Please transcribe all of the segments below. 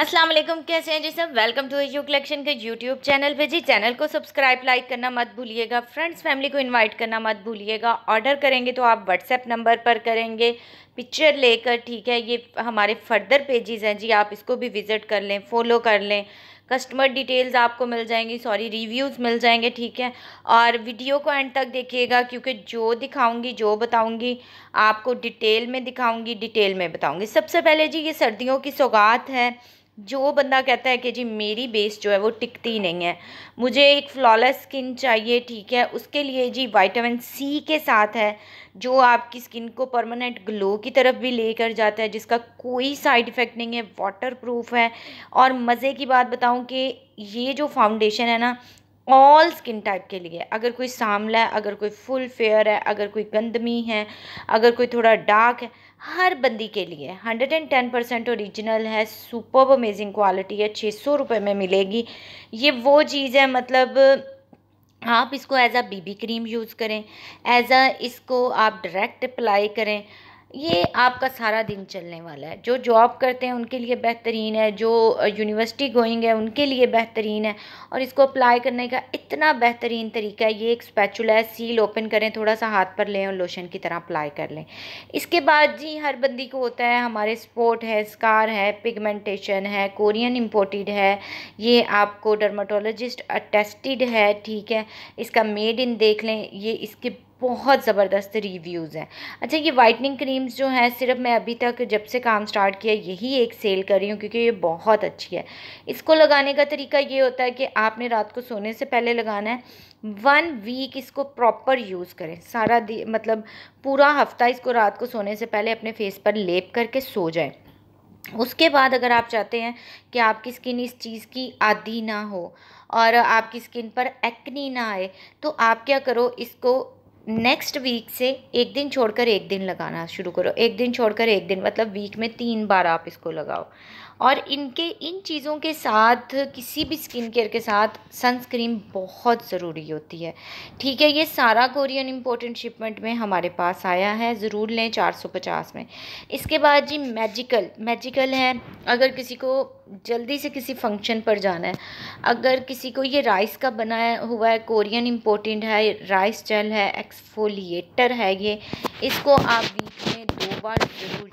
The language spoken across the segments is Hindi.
अस्सलाम वालेकुम कैसे हैं जी सब वेलकम टू यू कलेक्शन के यूट्यूब चैनल पे जी चैनल को सब्सक्राइब लाइक करना मत भूलिएगा फ्रेंड्स फैमिली को इनवाइट करना मत भूलिएगा ऑर्डर करेंगे तो आप व्हाट्सएप नंबर पर करेंगे पिक्चर लेकर ठीक है ये हमारे फर्दर पेजेस हैं जी आप इसको भी विज़िट कर लें फॉलो कर लें कस्टमर डिटेल्स आपको मिल जाएंगी सॉरी रिव्यूज़ मिल जाएंगे ठीक है और वीडियो को एंड तक देखिएगा क्योंकि जो दिखाऊंगी जो बताऊंगी आपको डिटेल में दिखाऊंगी डिटेल में बताऊंगी सबसे पहले जी ये सर्दियों की सौगात है जो बंदा कहता है कि जी मेरी बेस जो है वो टिकती नहीं है मुझे एक फ्लॉलेस स्किन चाहिए ठीक है उसके लिए जी वाइटामिन सी के साथ है जो आपकी स्किन को परमानेंट ग्लो की तरफ भी लेकर जाता है जिसका कोई साइड इफ़ेक्ट नहीं है वाटर प्रूफ है और मज़े की बात बताऊं कि ये जो फाउंडेशन है ना ऑल स्किन टाइप के लिए अगर कोई सामला है अगर कोई फुल फेयर है अगर कोई गंदमी है अगर कोई थोड़ा डार्क है हर बंदी के लिए 110 परसेंट औरिजिनल है सुपर अमेजिंग क्वालिटी है छः सौ रुपये में मिलेगी ये वो चीज़ है मतलब आप इसको as a BB cream use करें एज़ आ इसको आप डायरेक्ट अप्लाई करें ये आपका सारा दिन चलने वाला है जो जॉब करते हैं उनके लिए बेहतरीन है जो यूनिवर्सिटी गोइंग है उनके लिए बेहतरीन है और इसको अप्लाई करने का इतना बेहतरीन तरीका है ये एक स्पैचुला है सील ओपन करें थोड़ा सा हाथ पर लें और लोशन की तरह अप्लाई कर लें इसके बाद जी हर बंदी को होता है हमारे स्पोर्ट है स्कार है पिगमेंटेशन है कोरियन इम्पोर्टिड है ये आपको डर्माटोलॉजिस्ट अटेस्टिड है ठीक है इसका मेड इन देख लें ये इसके बहुत ज़बरदस्त रिव्यूज़ हैं अच्छा ये वाइटनिंग क्रीम्स जो हैं सिर्फ मैं अभी तक जब से काम स्टार्ट किया यही एक सेल कर रही हूँ क्योंकि ये बहुत अच्छी है इसको लगाने का तरीका ये होता है कि आपने रात को सोने से पहले लगाना है वन वीक इसको प्रॉपर यूज़ करें सारा मतलब पूरा हफ्ता इसको रात को सोने से पहले अपने फेस पर लेप करके सो जाए उसके बाद अगर आप चाहते हैं कि आपकी स्किन इस चीज़ की आदि ना हो और आपकी स्किन पर एक्नी ना आए तो आप क्या करो इसको नेक्स्ट वीक से एक दिन छोड़कर एक दिन लगाना शुरू करो एक दिन छोड़कर एक दिन मतलब वीक में तीन बार आप इसको लगाओ और इनके इन चीज़ों के साथ किसी भी स्किन केयर के साथ सनस्क्रीन बहुत ज़रूरी होती है ठीक है ये सारा कोरियन इम्पोर्टेंट शिपमेंट में हमारे पास आया है ज़रूर लें 450 में इसके बाद जी मैजिकल मैजिकल है अगर किसी को जल्दी से किसी फंक्शन पर जाना है अगर किसी को ये राइस का बनाया हुआ है कोरियन इम्पोर्टेंट है राइस जेल है एक्स एक्सफोलिएटर है ये इसको आप वीक में दो बार जरूर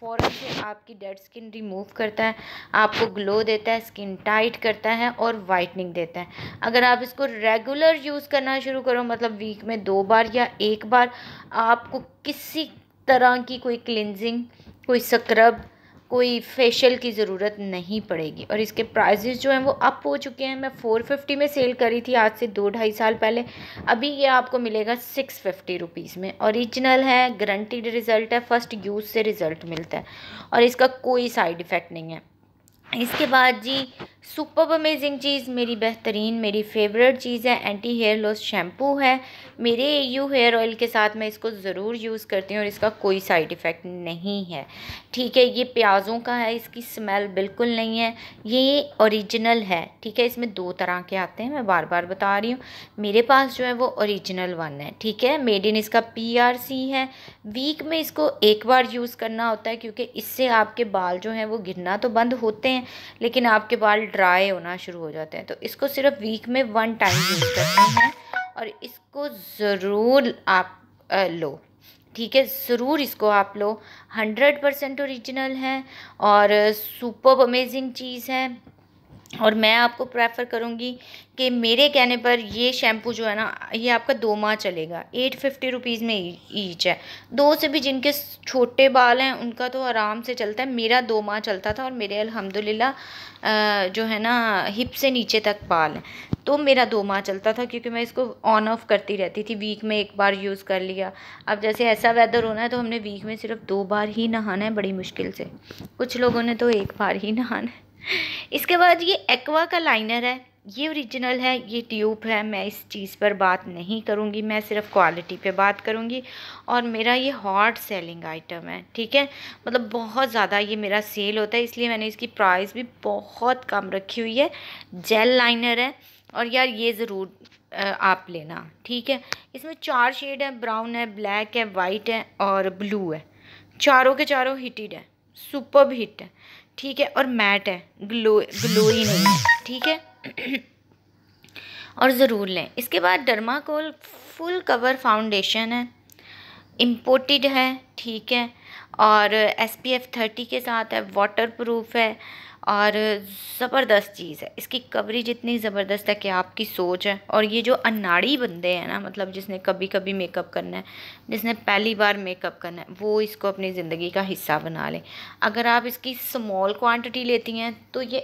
फ़ौर से आपकी डेड स्किन रिमूव करता है आपको ग्लो देता है स्किन टाइट करता है और वाइटनिंग देता है अगर आप इसको रेगुलर यूज़ करना शुरू करो मतलब वीक में दो बार या एक बार आपको किसी तरह की कोई क्लिनजिंग कोई स्क्रब कोई फेशियल की ज़रूरत नहीं पड़ेगी और इसके प्राइजेज़ जो हैं वो अप हो चुके हैं मैं फ़ोर फिफ्टी में सेल करी थी आज से दो ढाई साल पहले अभी ये आपको मिलेगा सिक्स फिफ्टी रुपीज़ में ओरिजिनल है गारंटीड रिज़ल्ट है फ़र्स्ट यूज़ से रिज़ल्ट मिलता है और इसका कोई साइड इफ़ेक्ट नहीं है इसके बाद जी सुपर अमेजिंग चीज़ मेरी बेहतरीन मेरी फेवरेट चीज़ है एंटी हेयर लॉस शैम्पू है मेरे यू हेयर ऑयल के साथ मैं इसको ज़रूर यूज़ करती हूँ और इसका कोई साइड इफ़ेक्ट नहीं है ठीक है ये प्याज़ों का है इसकी स्मेल बिल्कुल नहीं है ये ओरिजिनल है ठीक है इसमें दो तरह के आते हैं मैं बार बार बता रही हूँ मेरे पास जो है वो ओरिजिनल वन है ठीक है मेड इन इसका पी है वीक में इसको एक बार यूज़ करना होता है क्योंकि इससे आपके बाल जो हैं वो गिरना तो बंद होते हैं हैं लेकिन आपके बाल ड्राई होना शुरू हो जाते हैं तो इसको सिर्फ वीक में वन टाइम यूज़ करना है और इसको ज़रूर आप लो ठीक है ज़रूर इसको आप लो हंड्रेड परसेंट औरिजिनल है और सुपर अमेजिंग चीज़ है और मैं आपको प्रेफ़र करूँगी कि मेरे कहने पर ये शैम्पू जो है ना ये आपका दो माह चलेगा एट फिफ्टी रुपीज़ में ईच e-, है दो से भी जिनके छोटे बाल हैं उनका तो आराम से चलता है मेरा दो माह चलता था और मेरे अल्हम्दुलिल्लाह जो है ना हिप से नीचे तक बाल हैं तो मेरा दो माह चलता था क्योंकि मैं इसको ऑन ऑफ करती रहती थी वीक में एक बार यूज़ कर लिया अब जैसे ऐसा वेदर होना है तो हमने वीक में सिर्फ दो बार ही नहाना है बड़ी मुश्किल से कुछ लोगों ने तो एक बार ही नहाना है इसके बाद ये एक्वा का लाइनर है ये ओरिजिनल है ये ट्यूब है मैं इस चीज़ पर बात नहीं करूँगी मैं सिर्फ क्वालिटी पे बात करूँगी और मेरा ये हॉट सेलिंग आइटम है ठीक है मतलब बहुत ज़्यादा ये मेरा सेल होता है इसलिए मैंने इसकी प्राइस भी बहुत कम रखी हुई है जेल लाइनर है और यार ये ज़रूर आप लेना ठीक है इसमें चार शेड है ब्राउन है ब्लैक है वाइट है और ब्लू है चारों के चारों हीटिड है सुपर हिट है ठीक है और मैट है ग्लो ग्लोई नहीं है ठीक है और ज़रूर लें इसके बाद डर्माकोल फुल कवर फाउंडेशन है इम्पोर्टेड है ठीक है और एस पी एफ़ थर्टी के साथ है वाटर प्रूफ है और ज़बरदस्त चीज़ है इसकी कवरेज इतनी ज़बरदस्त है कि आपकी सोच है और ये जो अनाड़ी बंदे हैं ना मतलब जिसने कभी कभी मेकअप करना है जिसने पहली बार मेकअप करना है वो इसको अपनी ज़िंदगी का हिस्सा बना लें अगर आप इसकी स्मॉल क्वांटिटी लेती हैं तो ये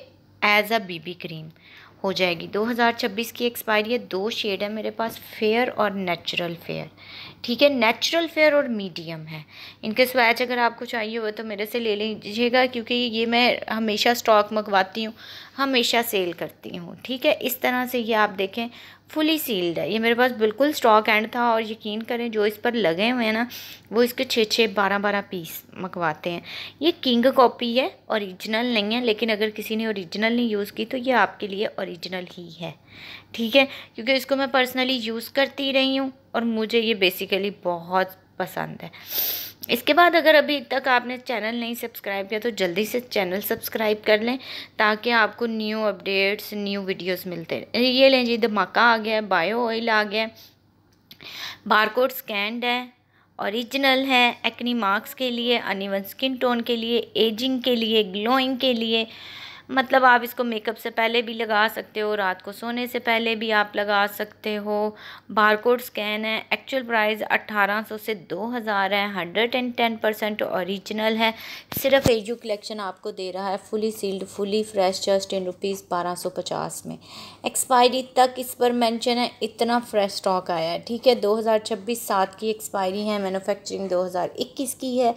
एज़ अ बीबी क्रीम हो जाएगी 2026 की एक्सपायरी है दो शेड है मेरे पास फेयर और नेचुरल फेयर ठीक है नेचुरल फेयर और मीडियम है इनके स्वैच अगर आपको चाहिए हो तो मेरे से ले लीजिएगा क्योंकि ये मैं हमेशा स्टॉक मंगवाती हूँ हमेशा सेल करती हूँ ठीक है इस तरह से ये आप देखें फुली सील्ड है ये मेरे पास बिल्कुल स्टॉक एंड था और यकीन करें जो इस पर लगे हुए हैं ना वो इसके छः छः बारह बारह पीस मंगवाते हैं ये किंग कॉपी है ओरिजिनल नहीं है लेकिन अगर किसी ने ओरिजिनल नहीं यूज़ की तो ये आपके लिए ओरिजिनल ही है ठीक है क्योंकि इसको मैं पर्सनली यूज़ करती रही हूँ और मुझे ये बेसिकली बहुत पसंद है इसके बाद अगर अभी तक आपने चैनल नहीं सब्सक्राइब किया तो जल्दी से चैनल सब्सक्राइब कर लें ताकि आपको न्यू अपडेट्स न्यू वीडियोस मिलते हैं ये लें जी धमाका आ गया है बायो ऑयल आ गया बारकोड स्कैंड है ओरिजिनल है एक्नी मार्क्स के लिए अनिवन स्किन टोन के लिए एजिंग के लिए ग्लोइंग के लिए मतलब आप इसको मेकअप से पहले भी लगा सकते हो रात को सोने से पहले भी आप लगा सकते हो बारकोड स्कैन है एक्चुअल प्राइस 1800 से 2000 है hundred and ten percent original है सिर्फ एजू कलेक्शन आपको दे रहा है fully sealed fully fresh just in rupees बारह में एक्सपायरी तक इस पर मैंशन है इतना फ्रेश स्टॉक आया है ठीक है दो सात की एक्सपायरी है मैन्युफैक्चरिंग दो की है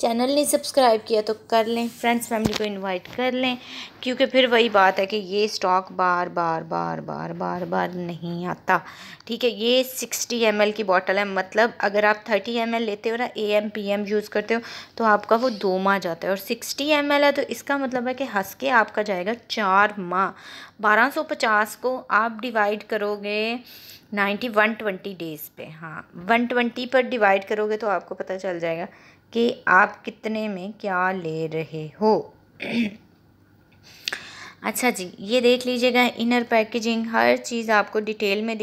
चैनल ने सब्सक्राइब किया तो कर लें फ्रेंड्स फैमिली को इनवाइट कर लें क्योंकि फिर वही बात है कि ये स्टॉक बार बार बार बार बार बार नहीं आता ठीक है ये 60 एम की बॉटल है मतलब अगर आप 30 एम लेते हो ना A M P M use करते हो तो आपका वो दो माह जाता है और 60 एम है तो इसका मतलब है कि हंस के आपका जाएगा चार माह 1250 को आप डिवाइड करोगे नाइन्टी वन ट्वेंटी डेज़ पे हाँ वन ट्वेंटी पर डिवाइड करोगे तो आपको पता चल जाएगा कि आप कितने में क्या ले रहे हो अच्छा जी ये देख लीजिएगा इनर पैकेजिंग हर चीज़ आपको डिटेल में